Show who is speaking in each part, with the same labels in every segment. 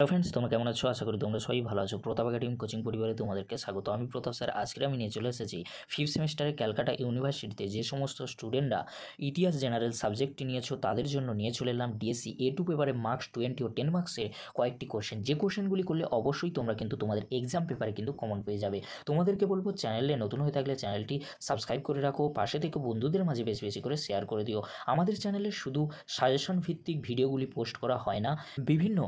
Speaker 1: hello friends তোমরা কেমন আছো আশা করি তোমরা সবাই ভালো আছো প্রতাপ একাডেমি কোচিং পরিবারে তোমাদেরকে স্বাগত আমি প্রতাপ স্যার আজকে আমি নিয়ে চলে এসেছি ফিফথ সেমিস্টারে ক্যালকাটা ইউনিভার্সিটিতে যে সমস্ত স্টুডেন্টরা ইতিহাস জেনারেল সাবজেক্টটি নিয়েছো তাদের জন্য নিয়ে চলে এলাম ডিএসসি এ টু পেপারে মার্কস টোয়েন্টি ও টেন মার্কসের কয়েকটি কোশ্চেন যে কোশ্চেনগুলি করলে অবশ্যই তোমরা কিন্তু তোমাদের এক্সাম পেপারে কিন্তু কমন পেয়ে যাবে তোমাদেরকে বলবো চ্যানেলে নতুন হয়ে থাকলে চ্যানেলটি সাবস্ক্রাইব করে রাখো পাশে থেকে বন্ধুদের মাঝে বেশি বেশি করে শেয়ার করে দিও আমাদের চ্যানেলে শুধু সাজেশন ভিত্তিক ভিডিওগুলি পোস্ট করা হয় না বিভিন্ন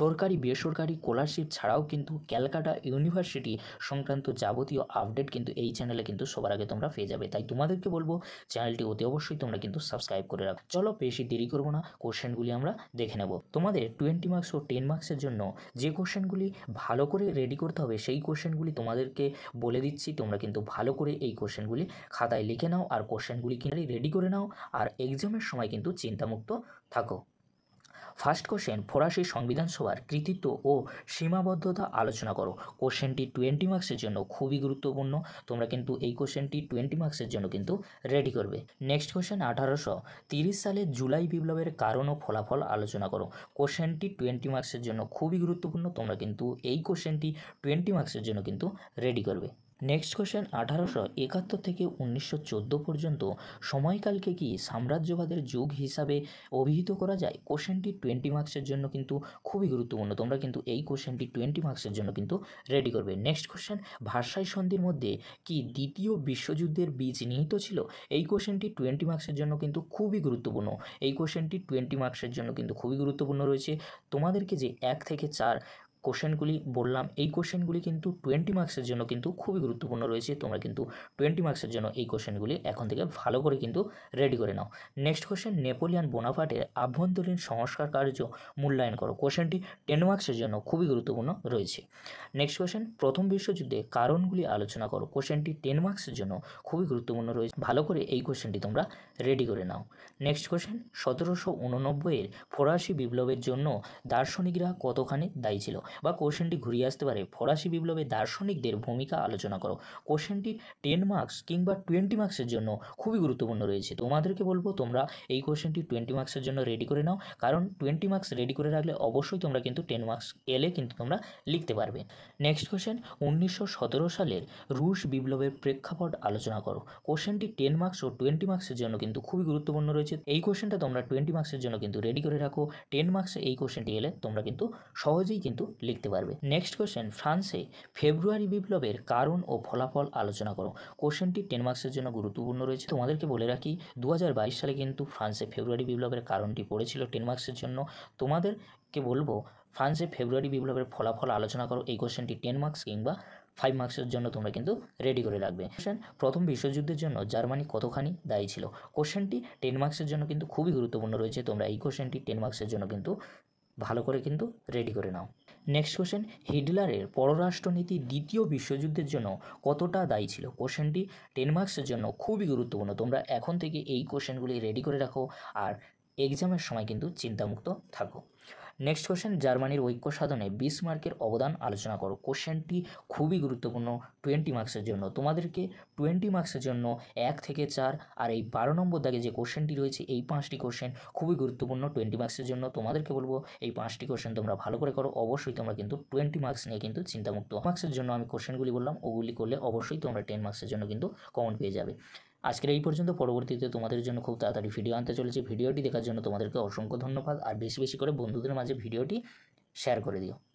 Speaker 1: সরকারি এই বেসরকারি স্কলারশিপ ছাড়াও কিন্তু ক্যালকাটা ইউনিভার্সিটি সংক্রান্ত যাবতীয় আপডেট কিন্তু এই চ্যানেলে কিন্তু সবার আগে তোমরা পেয়ে যাবে তাই তোমাদেরকে বলবো চ্যানেলটি অতি অবশ্যই তোমরা কিন্তু সাবস্ক্রাইব করে রাখো চলো বেশি দেরি করবো না কোশ্চেনগুলি আমরা দেখে নেব তোমাদের টোয়েন্টি মার্কস ও টেন মার্কসের জন্য যে কোশ্চেনগুলি ভালো করে রেডি করতে হবে সেই কোশ্চেনগুলি তোমাদেরকে বলে দিচ্ছি তোমরা কিন্তু ভালো করে এই কোশ্চেনগুলি খাতায় লিখে নাও আর কোশ্চেনগুলি কিনে রেডি করে নাও আর এক্সামের সময় কিন্তু চিন্তামুক্ত থাকো ফার্স্ট কোশ্চেন ফরাসি সংবিধান সভার কৃতিত্ব ও সীমাবদ্ধতা আলোচনা করো কোশ্চেনটি টোয়েন্টি মার্কসের জন্য খুবই গুরুত্বপূর্ণ তোমরা কিন্তু এই কোশ্চেনটি টোয়েন্টি মার্কসের জন্য কিন্তু রেডি করবে নেক্সট কোশ্চেন আঠারোশো তিরিশ সালে জুলাই বিপ্লবের কারণ ও ফলাফল আলোচনা করো কোশ্চেনটি টোয়েন্টি মার্কসের জন্য খুবই গুরুত্বপূর্ণ তোমরা কিন্তু এই কোশ্চেনটি টোয়েন্টি মার্কসের জন্য কিন্তু রেডি করবে নেক্সট কোশ্চেন আঠারোশো একাত্তর থেকে উনিশশো চোদ্দো পর্যন্ত সময়কালকে কি সাম্রাজ্যবাদের যুগ হিসাবে অভিহিত করা যায় কোশ্চেনটি টোয়েন্টি মার্কসের জন্য কিন্তু খুবই গুরুত্বপূর্ণ তোমরা কিন্তু এই কোশ্চেনটি টোয়েন্টি মার্কসের জন্য কিন্তু রেডি করবে নেক্সট কোশ্চেন ভাষাই সন্ধির মধ্যে কি দ্বিতীয় বিশ্বযুদ্ধের বীজ নিহিত ছিল এই কোশ্চেনটি টোয়েন্টি মার্কসের জন্য কিন্তু খুবই গুরুত্বপূর্ণ এই কোশ্চেনটি টোয়েন্টি মার্কসের জন্য কিন্তু খুবই গুরুত্বপূর্ণ রয়েছে তোমাদেরকে যে এক থেকে চার কোশ্চেনগুলি বললাম এই কোশ্চেনগুলি কিন্তু টোয়েন্টি মার্কসের জন্য কিন্তু খুবই গুরুত্বপূর্ণ রয়েছে তোমরা কিন্তু টোয়েন্টি মার্কসের জন্য এই কোশ্চেনগুলি এখন থেকে ভালো করে কিন্তু রেডি করে নাও নেক্সট কোশ্চেন নেপোলিয়ান বোনাফাটের আভ্যন্তরীণ সংস্কার কার্য মূল্যায়ন করো কোশ্চেনটি টেন মার্কসের জন্য খুবই গুরুত্বপূর্ণ রয়েছে নেক্সট কোশ্চেন প্রথম বিশ্বযুদ্ধে কারণগুলি আলোচনা করো কোশ্চেনটি টেন মার্কসের জন্য খুবই গুরুত্বপূর্ণ রয়েছে ভালো করে এই কোশ্চেনটি তোমরা রেডি করে নাও নেক্সট কোশ্চেন সতেরোশো উননব্বইয়ের ফরাসি বিপ্লবের জন্য দার্শনিকরা কতখানি দায়ী ছিল বা কোশ্চেনটি ঘুরিয়ে আসতে পারে ফরাসি বিপ্লবে দার্শনিকদের ভূমিকা আলোচনা করো কোশ্চেনটি টেন মার্কস কিংবা টোয়েন্টি মার্কসের জন্য খুবই গুরুত্বপূর্ণ রয়েছে তোমাদেরকে বলবো তোমরা এই কোশ্চেনটি টোয়েন্টি মার্কসের জন্য রেডি করে নাও কারণ টোয়েন্টি মার্কস রেডি করে রাখলে অবশ্যই তোমরা কিন্তু টেন মার্কস এলে কিন্তু তোমরা লিখতে পারবে নেক্সট কোশ্চেন উনিশশো সালের রুশ বিপ্লবের প্রেক্ষাপট আলোচনা করো কোশ্চেনটি টেন মার্কস ও টোয়েন্টি মার্কসের জন্য কিন্তু খুবই গুরুত্বপূর্ণ রয়েছে এই কোশ্চেনটা তোমরা টোয়েন্টি মার্কসের জন্য কিন্তু রেডি করে রাখো টেন মার্কসে এই কোশ্চেনটি এলে তোমরা কিন্তু সহজেই কিন্তু লিখতে পারবে নেক্সট কোশ্চেন ফ্রান্সে ফেব্রুয়ারি বিপ্লবের কারণ ও ফলাফল আলোচনা করো কোশ্চেনটি টেন মার্কসের জন্য গুরুত্বপূর্ণ রয়েছে তোমাদেরকে বলে রাখি দু সালে কিন্তু ফ্রান্সে ফেব্রুয়ারি বিপ্লবের কারণটি পড়েছিল টেন মার্কসের জন্য তোমাদেরকে বলবো ফ্রান্সে ফেব্রুয়ারি বিপ্লবের ফলাফল আলোচনা করো এই কোশ্চেনটি টেন মার্কস কিংবা ফাইভ মার্কসের জন্য তোমরা কিন্তু রেডি করে রাখবে কোশ্চেন প্রথম বিশ্বযুদ্ধের জন্য জার্মানি কতখানি দায়ী ছিল কোশ্চেনটি টেন মার্কসের জন্য কিন্তু খুবই গুরুত্বপূর্ণ রয়েছে তোমরা এই কোশ্চেনটি টেন মার্কসের জন্য কিন্তু ভালো করে কিন্তু রেডি করে নাও নেক্সট কোশ্চেন হিটলারের পররাষ্ট্রনীতি দ্বিতীয় বিশ্বযুদ্ধের জন্য কতটা দায়ী ছিল কোশ্চেনটি টেন মার্কসের জন্য খুবই গুরুত্বপূর্ণ তোমরা এখন থেকে এই কোশ্চেনগুলি রেডি করে রাখো আর এক্সামের সময় কিন্তু চিন্তামুক্ত থাকো নেক্সট কোশ্চেন জার্মানির ঐক্য সাধনে বিশ মার্কের অবদান আলোচনা করো কোশ্চেনটি খুবই গুরুত্বপূর্ণ টোয়েন্টি মার্কসের জন্য তোমাদেরকে টোয়েন্টি মার্কসের জন্য এক থেকে চার আর এই বারো নম্বর দাগে যে কোশ্চেনটি রয়েছে এই পাঁচটি কোশ্চেন খুবই গুরুত্বপূর্ণ টোয়েন্টি মার্কসের জন্য তোমাদেরকে বলবো এই পাঁচটি কোশ্চেন তোমরা ভালো করে করো অবশ্যই তোমরা কিন্তু টোয়েন্টি মার্কস নিয়ে কিন্তু চিন্তামুক্ত মার্কসের জন্য আমি কোশ্চেনগুলি বললাম ওগুলি করলে অবশ্যই তোমরা টেন মার্কসের জন্য কিন্তু কমন পেয়ে যাবে আজকের এই পর্যন্ত পরবর্তীতে তোমাদের জন্য খুব তাড়াতাড়ি ভিডিও আনতে চলেছে ভিডিওটি দেখার জন্য তোমাদেরকে অসংখ্য ধন্যবাদ আর বেশি বেশি করে বন্ধুদের মাঝে ভিডিওটি শেয়ার করে দিও